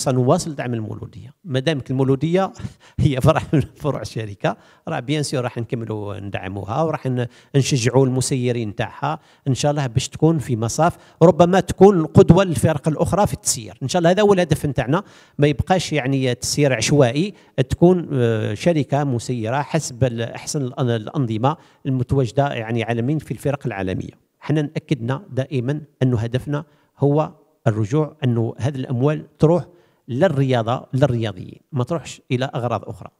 سنواصل دعم المولوديه ما دامت المولوديه هي فرع من فروع الشركه راه بيان سور راح نكملوا ندعموها وراح نشجعوا المسيرين تاعها ان شاء الله باش تكون في مصاف ربما تكون القدوه للفرق الاخرى في التسيير ان شاء الله هذا هو الهدف نتاعنا ما يبقاش يعني تسيير عشوائي تكون آه، شركه مسيره حسب احسن الانظمه المتواجده يعني عالميا في الفرق العالميه حنا ناكدنا دائما انه هدفنا هو الرجوع انه هذه الاموال تروح للرياضه للرياضيين ما تروحش الى اغراض اخرى